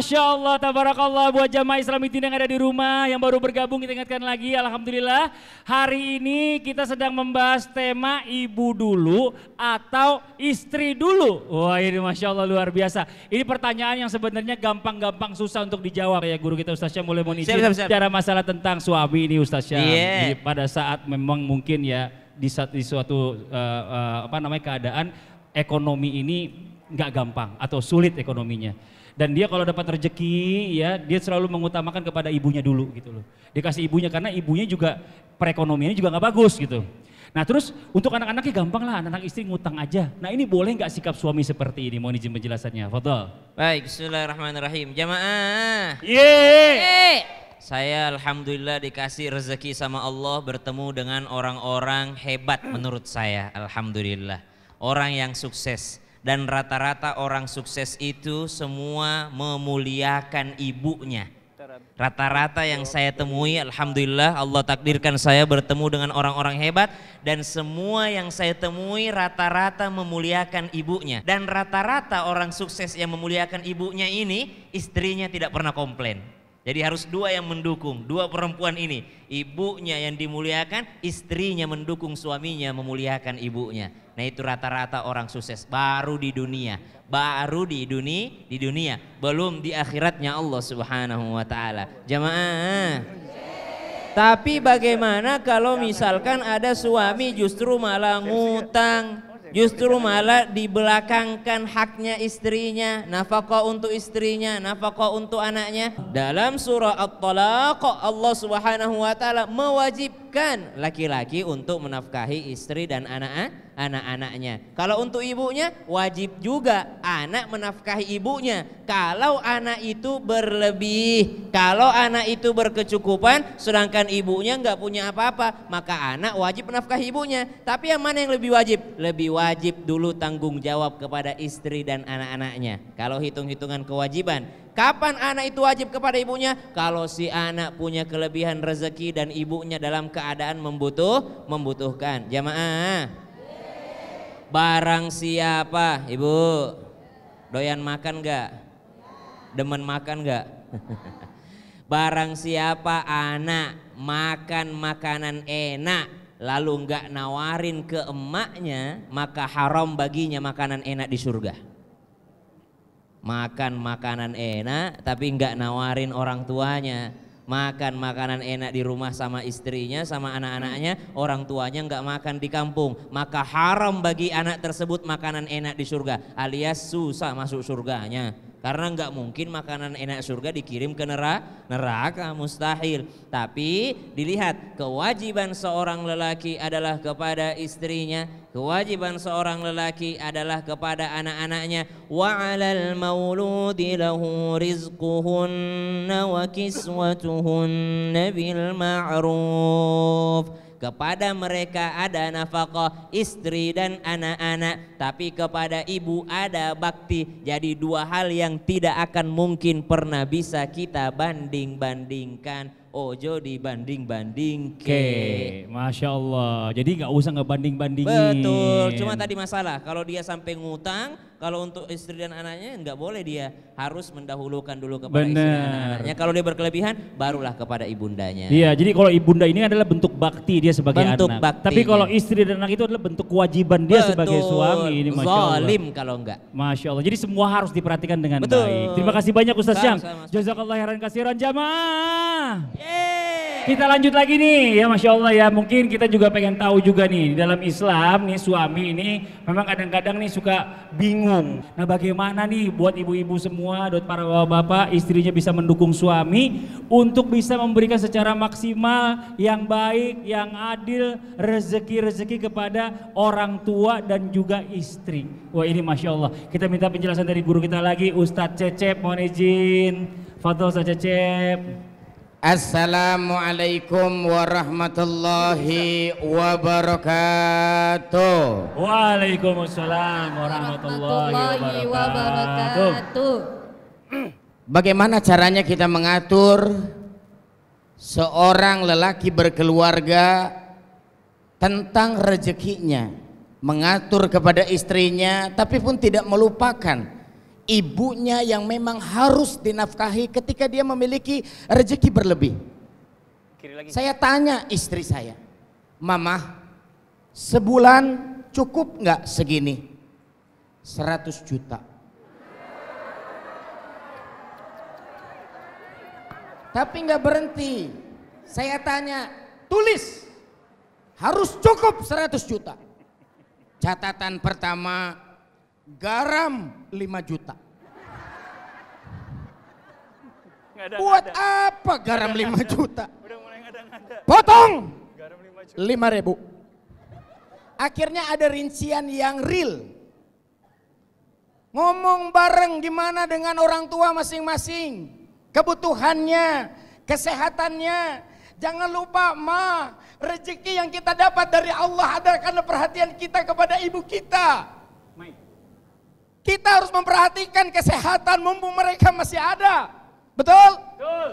Masya Allah, tabarakallah buat jamaah Islam itu yang ada di rumah yang baru bergabung kita ingatkan lagi. Alhamdulillah hari ini kita sedang membahas tema ibu dulu atau istri dulu. Wah ini Masya Allah luar biasa. Ini pertanyaan yang sebenarnya gampang-gampang susah untuk dijawab ya guru kita Ustaz mulai Lemon Cara masalah tentang suami ini Ustaz Syam. Yeah. Pada saat memang mungkin ya di suatu, di suatu uh, uh, apa namanya keadaan ekonomi ini nggak gampang atau sulit ekonominya dan dia kalau dapat rezeki ya dia selalu mengutamakan kepada ibunya dulu gitu loh dikasih ibunya karena ibunya juga perekonomiannya juga nggak bagus gitu nah terus untuk anak-anaknya gampang lah anak-anak istri ngutang aja nah ini boleh nggak sikap suami seperti ini mau izin penjelasannya foto baik Bismillahirrahmanirrahim jamaah ye saya alhamdulillah dikasih rezeki sama Allah bertemu dengan orang-orang hebat menurut saya alhamdulillah orang yang sukses dan rata-rata orang sukses itu semua memuliakan ibunya. Rata-rata yang saya temui, alhamdulillah Allah takdirkan saya bertemu dengan orang-orang hebat dan semua yang saya temui rata-rata memuliakan ibunya. Dan rata-rata orang sukses yang memuliakan ibunya ini istrinya tidak pernah komplain. Jadi harus dua yang mendukung, dua perempuan ini, ibunya yang dimuliakan, istrinya mendukung suaminya memuliakan ibunya. Nah, itu rata-rata orang sukses baru di dunia, baru di dunia, di dunia, belum di akhiratnya Allah Subhanahu wa taala. Jamaah. Tapi bagaimana kalau misalkan ada suami justru malah ngutang? Justru malah dibelakangkan haknya istrinya, nafkah untuk istrinya, nafkah untuk anaknya. Dalam surah At-Talaq Allah Subhanahu wa taala mewajibkan kan laki-laki untuk menafkahi istri dan anak anak-anaknya. Kalau untuk ibunya wajib juga anak menafkahi ibunya. Kalau anak itu berlebih, kalau anak itu berkecukupan sedangkan ibunya nggak punya apa-apa, maka anak wajib menafkahi ibunya. Tapi yang mana yang lebih wajib? Lebih wajib dulu tanggung jawab kepada istri dan anak-anaknya. Kalau hitung-hitungan kewajiban, Kapan anak itu wajib kepada ibunya? Kalau si anak punya kelebihan rezeki dan ibunya dalam keadaan membutuh, membutuhkan. Jamaah. Barang siapa, Ibu? Doyan makan enggak? Demen makan enggak? Barang siapa anak makan makanan enak lalu enggak nawarin ke emaknya, maka haram baginya makanan enak di surga makan makanan enak tapi nggak nawarin orang tuanya makan makanan enak di rumah sama istrinya sama anak-anaknya orang tuanya nggak makan di kampung maka haram bagi anak tersebut makanan enak di surga alias susah masuk surganya karena nggak mungkin makanan enak surga dikirim ke neraka, neraka mustahil. Tapi dilihat kewajiban seorang lelaki adalah kepada istrinya, Kewajiban seorang lelaki adalah kepada anak-anaknya wa 'alal mauludi lahu rizquhunna wa kiswatuhunna bil ma'ruf. Kepada mereka ada nafkah istri dan anak-anak, tapi kepada ibu ada bakti. Jadi dua hal yang tidak akan mungkin pernah bisa kita banding-bandingkan ojo dibanding-banding ke. Masya Allah. Jadi nggak usah ngebanding-bandingin. Betul. Cuma tadi masalah kalau dia sampai ngutang, kalau untuk istri dan anaknya nggak boleh dia harus mendahulukan dulu kepada Bener. istri dan anaknya Kalau dia berkelebihan barulah kepada ibundanya. Iya, jadi kalau ibunda ini adalah bentuk bakti dia sebagai bentuk anak. Bakti Tapi kalau istri dan anak itu adalah bentuk kewajiban dia Betul. sebagai suami ini Masya Allah. Zolim kalau enggak. Masya Allah. Jadi semua harus diperhatikan dengan Betul. baik. Terima kasih banyak Ustaz Syam. Jazakallah heran kasiran jamaah. Kita lanjut lagi nih ya Masya Allah ya mungkin kita juga pengen tahu juga nih dalam Islam nih suami ini memang kadang-kadang nih suka bingung. Nah bagaimana nih buat ibu-ibu semua dan para bapak-bapak istrinya bisa mendukung suami untuk bisa memberikan secara maksimal yang baik, yang adil, rezeki-rezeki kepada orang tua dan juga istri. Wah ini Masya Allah kita minta penjelasan dari guru kita lagi Ustadz Cecep mohon izin. Fadol Ustadz Cecep. Assalamualaikum warahmatullahi wabarakatuh. Waalaikumsalam warahmatullahi wabarakatuh. Bagaimana caranya kita mengatur seorang lelaki berkeluarga tentang rezekinya, mengatur kepada istrinya tapi pun tidak melupakan ibunya yang memang harus dinafkahi ketika dia memiliki rezeki berlebih. Kiri lagi. Saya tanya istri saya, Mama, sebulan cukup nggak segini? 100 juta. Tapi nggak berhenti. Saya tanya, tulis harus cukup 100 juta. Catatan pertama garam 5 juta. Ada, Buat ada. apa garam ada, 5 juta? Udah mulai ngada-ngada. Potong! Garam 5 juta. 5 ribu. Akhirnya ada rincian yang real. Ngomong bareng gimana dengan orang tua masing-masing. Kebutuhannya, kesehatannya. Jangan lupa ma, rezeki yang kita dapat dari Allah adalah karena perhatian kita kepada ibu kita. Kita harus memperhatikan kesehatan mumpung mereka masih ada. Betul? Betul.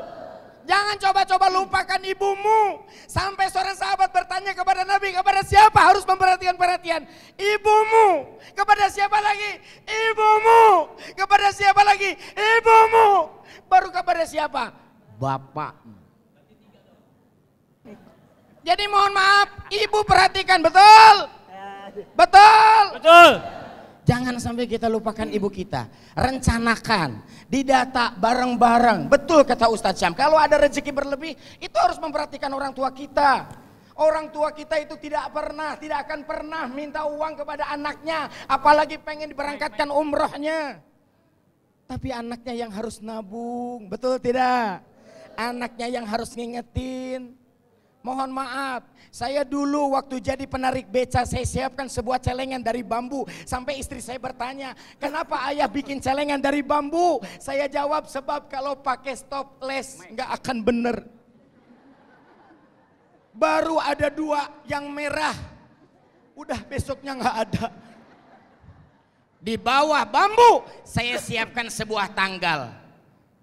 Jangan coba-coba lupakan ibumu. Sampai seorang sahabat bertanya kepada Nabi, kepada siapa harus memperhatikan perhatian? Ibumu. Kepada siapa lagi? Ibumu. Kepada siapa lagi? Ibumu. Baru kepada siapa? Bapak. Jadi mohon maaf, ibu perhatikan, betul? Ya. Betul? Betul. Jangan sampai kita lupakan ibu kita. Rencanakan, didata bareng-bareng. Betul kata Ustadz Syam. Kalau ada rezeki berlebih, itu harus memperhatikan orang tua kita. Orang tua kita itu tidak pernah, tidak akan pernah minta uang kepada anaknya. Apalagi pengen diberangkatkan umrohnya. Tapi anaknya yang harus nabung, betul tidak? Anaknya yang harus ngingetin. Mohon maaf, saya dulu waktu jadi penarik beca, saya siapkan sebuah celengan dari bambu. Sampai istri saya bertanya, kenapa ayah bikin celengan dari bambu? Saya jawab, sebab kalau pakai stopless nggak akan bener. Baru ada dua yang merah, udah besoknya nggak ada. Di bawah bambu, saya siapkan sebuah tanggal.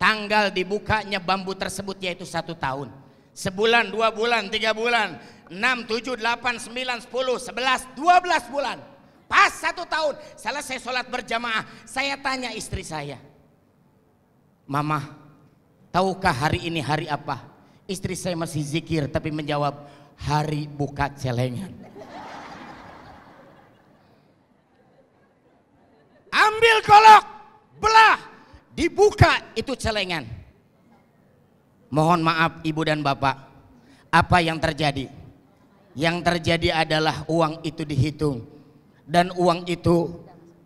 Tanggal dibukanya bambu tersebut yaitu satu tahun Sebulan, dua bulan, tiga bulan, enam, tujuh, delapan, sembilan, sepuluh, sebelas, dua belas bulan. Pas satu tahun selesai sholat berjamaah, saya tanya istri saya, Mama, tahukah hari ini hari apa? Istri saya masih zikir tapi menjawab, hari buka celengan. Ambil kolok, belah, dibuka itu celengan Mohon maaf ibu dan bapak. Apa yang terjadi? Yang terjadi adalah uang itu dihitung. Dan uang itu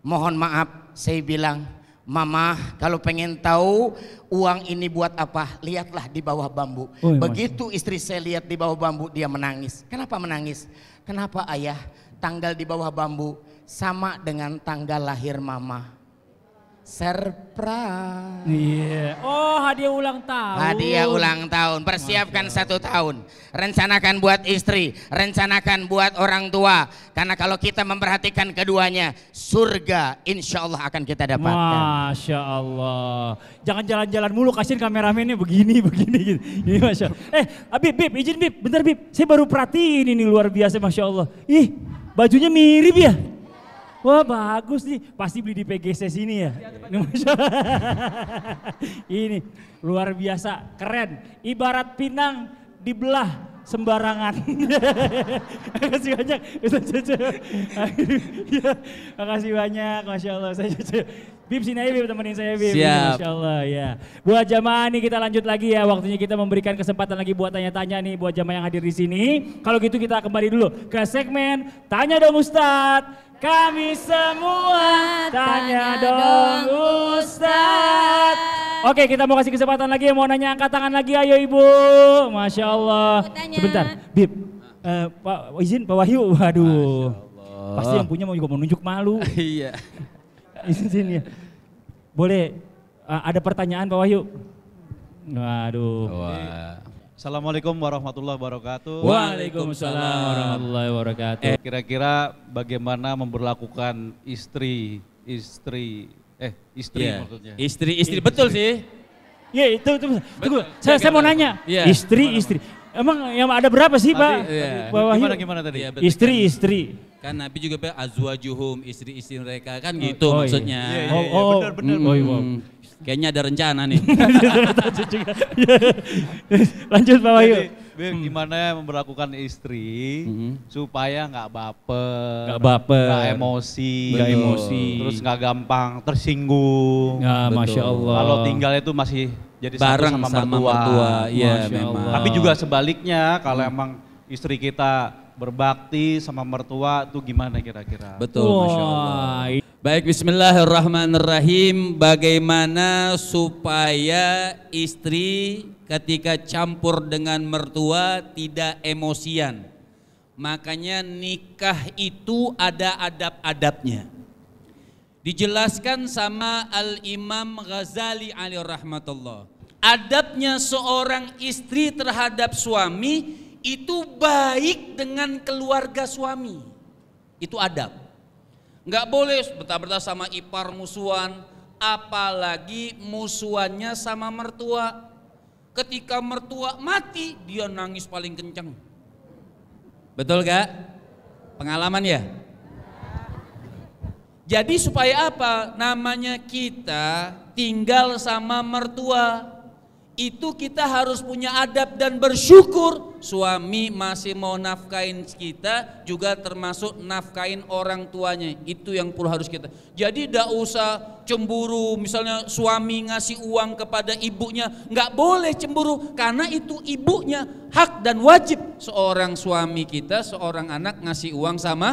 mohon maaf saya bilang Mama, kalau pengen tahu uang ini buat apa, lihatlah di bawah bambu. Oh, iya, Begitu istri saya lihat di bawah bambu, dia menangis. Kenapa menangis? Kenapa ayah? Tanggal di bawah bambu sama dengan tanggal lahir mama. Surprise. Yeah. Oh, hadiah ulang tahun. Hadiah ulang tahun. Persiapkan Masya. satu tahun. Rencanakan buat istri, rencanakan buat orang tua. Karena kalau kita memperhatikan keduanya, surga insya Allah akan kita dapatkan. Masya Allah. Jangan jalan-jalan mulu, kasihin kameramennya begini, begini. Gitu. Ini Masya Allah. Eh, Bib, Bib, izin Bib. Bentar Bib, saya baru perhatiin ini luar biasa Masya Allah. Ih, bajunya mirip ya. Wah bagus nih, pasti beli di PGC sini ya. ini luar biasa, keren. Ibarat pinang dibelah sembarangan. Makasih banyak, iya. makasih banyak, Masya Allah, Bib sini aja Bib, temenin saya Bib. Iya, Masya Allah, ya. Buat jamaah nih kita lanjut lagi ya, waktunya kita memberikan kesempatan lagi buat tanya-tanya nih buat jamaah yang hadir di sini. Kalau gitu kita kembali dulu ke segmen Tanya Dong Ustadz. Kami semua tanya, dong Ustadz. Oke kita mau kasih kesempatan lagi mau nanya angkat tangan lagi ayo ibu. Masya Allah. Sebentar Bib. Uh, Pak izin Pak Wahyu. Waduh. Pasti yang punya mau juga mau nunjuk malu. Iya. izin sini ya. Boleh uh, ada pertanyaan Pak Wahyu? Waduh. Wah. Assalamualaikum warahmatullahi wabarakatuh. Waalaikumsalam warahmatullahi wabarakatuh. Eh, kira-kira bagaimana memperlakukan istri, istri, eh istri yeah. maksudnya. Istri, istri, istri. betul sih. Iya yeah, itu, itu. Tunggu, saya, saya mau nanya. Yeah. Istri, istri. Emang yang ada berapa sih Pak? yeah. Iya. Gimana, gimana tadi? Iya, istri, istri. Kan Nabi juga bilang juhum istri-istri mereka kan oh, gitu oh, iya. maksudnya. Iya, iya, oh, iya, oh, oh, benar benar. oh, iya, Kayaknya ada rencana nih. Lanjut Pak Wahyu. Hmm. Gimana ya memperlakukan istri hmm. supaya nggak baper, nggak baper, nggak emosi, nggak emosi, terus nggak gampang tersinggung. Ya, masya Allah. Kalau tinggal itu masih jadi bareng sama, sama mertua. Iya memang. Tapi juga sebaliknya kalau hmm. emang istri kita berbakti sama mertua tuh gimana kira-kira? Betul, wow. Masya Allah. Baik, bismillahirrahmanirrahim. Bagaimana supaya istri ketika campur dengan mertua tidak emosian? Makanya nikah itu ada adab-adabnya. Dijelaskan sama Al-Imam Ghazali alaihi rahmatullah. Adabnya seorang istri terhadap suami itu baik dengan keluarga suami. Itu adab. Nggak boleh betah-betah sama ipar musuhan, apalagi musuhannya sama mertua. Ketika mertua mati, dia nangis paling kenceng. Betul gak? Pengalaman ya? Jadi supaya apa? Namanya kita tinggal sama mertua. Itu kita harus punya adab dan bersyukur suami masih mau nafkain kita juga termasuk nafkain orang tuanya. Itu yang perlu harus kita. Jadi tidak usah cemburu misalnya suami ngasih uang kepada ibunya. nggak boleh cemburu karena itu ibunya hak dan wajib seorang suami kita, seorang anak ngasih uang sama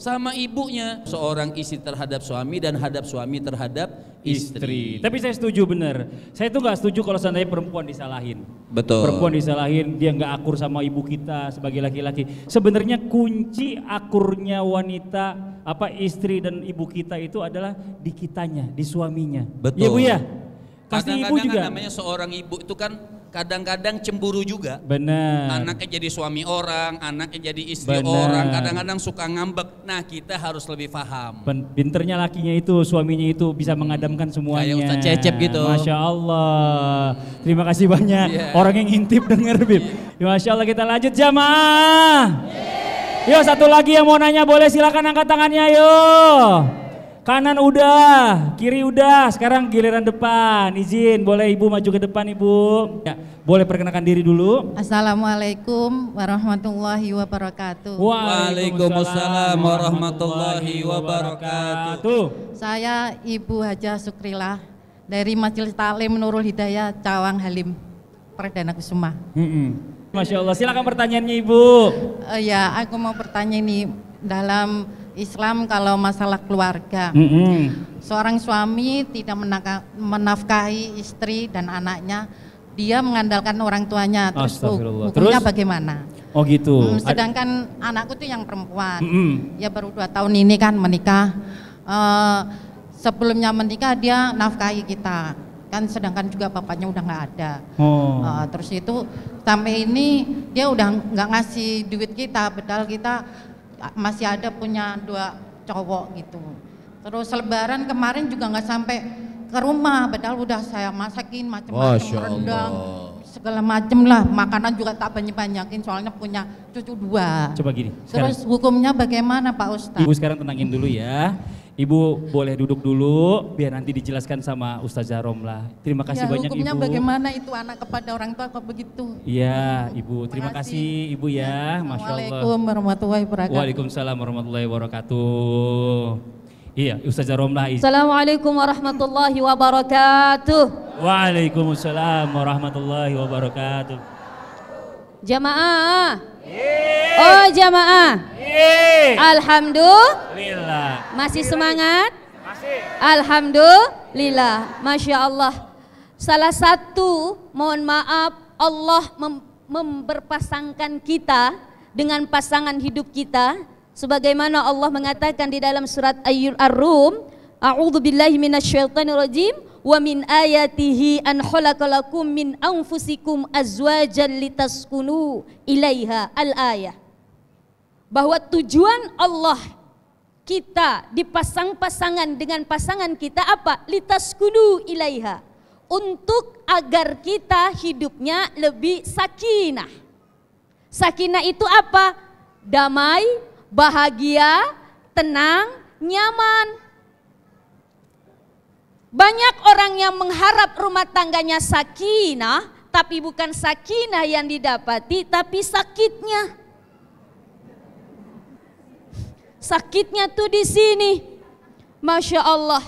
sama ibunya. Seorang istri terhadap suami dan hadap suami terhadap istri. Tapi saya setuju benar. Saya tuh nggak setuju kalau seandainya perempuan disalahin. Betul. Perempuan disalahin, dia nggak akur sama ibu kita sebagai laki-laki. Sebenarnya kunci akurnya wanita apa istri dan ibu kita itu adalah di kitanya, di suaminya. Iya, Betul. Iya Bu ya. Pasti ibu kan juga. namanya seorang ibu itu kan kadang-kadang cemburu juga. Benar. Anaknya jadi suami orang, anaknya jadi istri Bener. orang, kadang-kadang suka ngambek. Nah, kita harus lebih paham. Pinternya lakinya itu, suaminya itu bisa mengadamkan semuanya. Kayak Ustaz Cecep gitu. Masya Allah. Terima kasih banyak. Yeah. Orang yang ngintip denger, Bib. Yeah. Masya Allah, kita lanjut jamaah. Yeah. Yuk, satu lagi yang mau nanya boleh silakan angkat tangannya, yuk. Kanan udah, kiri udah. Sekarang giliran depan. Izin, boleh Ibu maju ke depan, Ibu. Ya, boleh perkenalkan diri dulu. Assalamualaikum warahmatullahi wabarakatuh. Waalaikumsalam warahmatullahi wabarakatuh. Saya Ibu Haja Sukrila dari Majelis Taklim Nurul Hidayah Cawang Halim Perdana Kusuma. Masya Allah, silakan pertanyaannya Ibu. Uh, ya, aku mau bertanya nih, dalam Islam kalau masalah keluarga. Mm -hmm. Seorang suami tidak menafkahi istri dan anaknya, dia mengandalkan orang tuanya. Terus hukumnya terus? bagaimana? Oh gitu. Hmm, sedangkan A anakku tuh yang perempuan, mm -hmm. ya baru dua tahun ini kan menikah. Uh, sebelumnya menikah dia nafkahi kita, kan sedangkan juga bapaknya udah nggak ada. Oh. Uh, terus itu sampai ini dia udah nggak ngasih duit kita, bedal kita masih ada punya dua cowok gitu. Terus lebaran kemarin juga nggak sampai ke rumah, padahal udah saya masakin macam-macam rendang, segala macem lah makanan juga tak banyak banyakin soalnya punya cucu dua. Coba gini. Terus sekarang. hukumnya bagaimana Pak Ustadz? Ibu sekarang tenangin dulu ya. Ibu boleh duduk dulu biar nanti dijelaskan sama Ustazah Romla. Terima kasih ya, banyak hukumnya Ibu. hukumnya bagaimana itu anak kepada orang tua kok begitu? Iya Ibu, terima, terima kasih. kasih Ibu ya. ya Masya Allah. Waalaikumsalam warahmatullahi wabarakatuh. Waalaikumsalam warahmatullahi wabarakatuh. Iya Ustazah Romla. Assalamualaikum warahmatullahi wabarakatuh. Waalaikumsalam warahmatullahi wabarakatuh. Jamaah. Oh jamaah. Alhamdulillah. Masih semangat? Masih. Alhamdulillah. Masya Allah. Salah satu, mohon maaf, Allah mem memperpasangkan kita dengan pasangan hidup kita. Sebagaimana Allah mengatakan di dalam surat Ayyul Ar-Rum, A'udhu billahi minasyaitanir rajim wa min ayatihi an khalaqalakum min anfusikum azwajan litaskunu ilaiha al-ayah bahwa tujuan Allah kita dipasang-pasangan dengan pasangan kita apa? Litas kudu ilaiha. Untuk agar kita hidupnya lebih sakinah. Sakinah itu apa? Damai, bahagia, tenang, nyaman. Banyak orang yang mengharap rumah tangganya sakinah, tapi bukan sakinah yang didapati, tapi sakitnya. sakitnya tuh di sini. Masya Allah.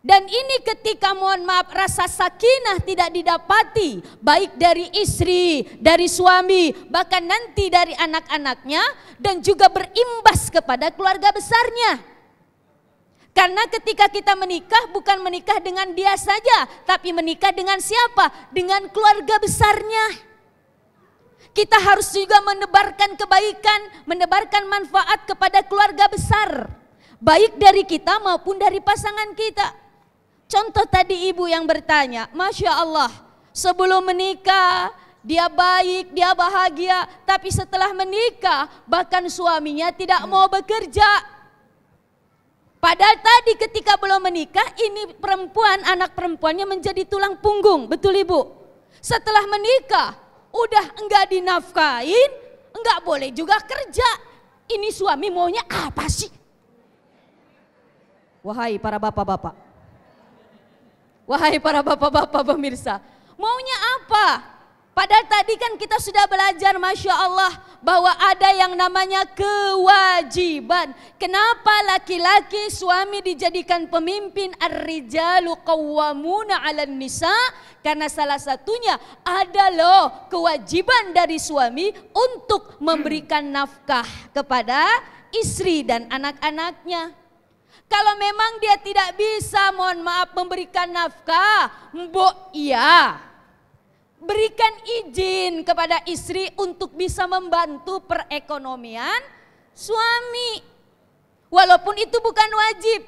Dan ini ketika mohon maaf rasa sakinah tidak didapati baik dari istri, dari suami, bahkan nanti dari anak-anaknya dan juga berimbas kepada keluarga besarnya. Karena ketika kita menikah bukan menikah dengan dia saja, tapi menikah dengan siapa? Dengan keluarga besarnya. Kita harus juga menebarkan kebaikan, menebarkan manfaat kepada keluarga besar. Baik dari kita maupun dari pasangan kita. Contoh tadi ibu yang bertanya, Masya Allah sebelum menikah dia baik, dia bahagia. Tapi setelah menikah bahkan suaminya tidak mau bekerja. Padahal tadi ketika belum menikah, ini perempuan, anak perempuannya menjadi tulang punggung, betul ibu? Setelah menikah, udah enggak dinafkain, enggak boleh juga kerja. Ini suami maunya apa sih? Wahai para bapak-bapak. Wahai para bapak-bapak pemirsa, maunya apa? Padahal tadi kan kita sudah belajar Masya Allah bahwa ada yang namanya kewajiban. Kenapa laki-laki suami dijadikan pemimpin ar-rijalu qawwamuna 'ala nisa? Karena salah satunya ada loh kewajiban dari suami untuk memberikan nafkah kepada istri dan anak-anaknya. Kalau memang dia tidak bisa, mohon maaf memberikan nafkah, mbok iya berikan izin kepada istri untuk bisa membantu perekonomian suami. Walaupun itu bukan wajib.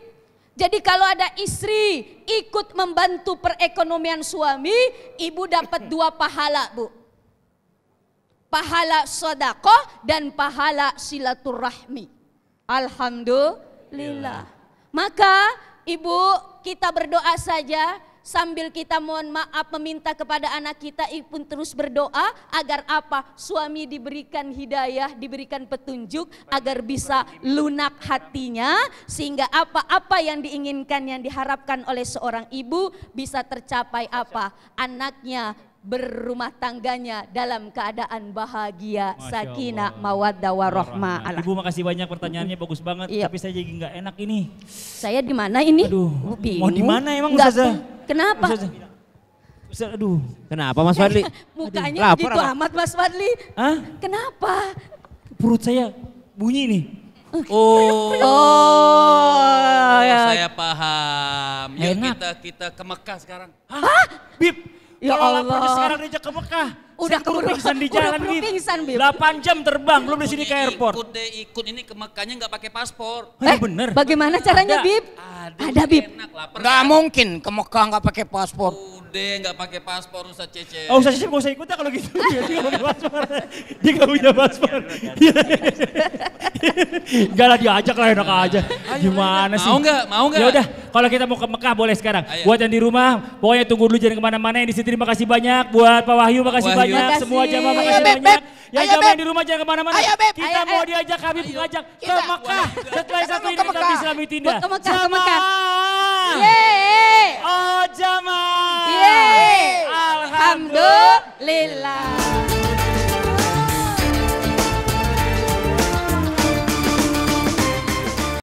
Jadi kalau ada istri ikut membantu perekonomian suami, ibu dapat dua pahala bu. Pahala sodakoh dan pahala silaturahmi. Alhamdulillah. Iya. Maka ibu kita berdoa saja sambil kita mohon maaf meminta kepada anak kita pun terus berdoa agar apa suami diberikan hidayah diberikan petunjuk agar bisa lunak hatinya sehingga apa-apa yang diinginkan yang diharapkan oleh seorang ibu bisa tercapai apa anaknya berumah tangganya dalam keadaan bahagia, sakinah, mawaddah warahmah. Allah. Ibu makasih banyak pertanyaannya bagus banget, iya. tapi saya jadi nggak enak ini. Saya di mana ini? Aduh, Bingung. mau di mana emang Ustazah? Kenapa? Ustaz, aduh, kenapa Mas Fadli? Mukanya aduh, lapar gitu amat Mas Fadli. Hah? Kenapa? Perut saya bunyi nih. Oh, gitu. oh. oh ya. saya paham. Yuk kita kita ke Mekah sekarang. Hah? Bip. Ya, ya Allah. sekarang dia ke Mekah. Udah keburu pingsan di jalan gitu. pingsan, 8 jam terbang, belum di sini ke airport. Ikut deh, ikut ini ke Mekahnya nggak pakai paspor. Oh, eh, bener. Bagaimana caranya, Bib? ada, Bib. Enak, gak mungkin ke Mekah nggak pakai paspor. Udah, nggak pakai paspor Ustaz Cece. Oh, Ustaz Cece nggak usah ikut ya kalau gitu. dia nggak punya paspor. Dia nggak punya paspor. Gak lah diajak lah enak aja. Gimana sih? Mau nggak? Mau nggak? Ya udah, kalau kita mau ke Mekah boleh sekarang. Ayo. Buat yang di rumah, pokoknya tunggu dulu jangan kemana-mana. Yang di sini terima kasih banyak. Buat Pak Wahyu makasih Wahyu. banyak. Makasih. Semua jamaah makasih Ayo, banyak. Beb, Yang jamaah di rumah jangan kemana-mana. Kita ayo, mau diajak Habib ayo. ngajak ke Mekah. Setelah satu ini kita bisa Tinda. Ke Mekah, ke Mekah. Yeay. Oh jamaah. Yeay. Alhamdulillah.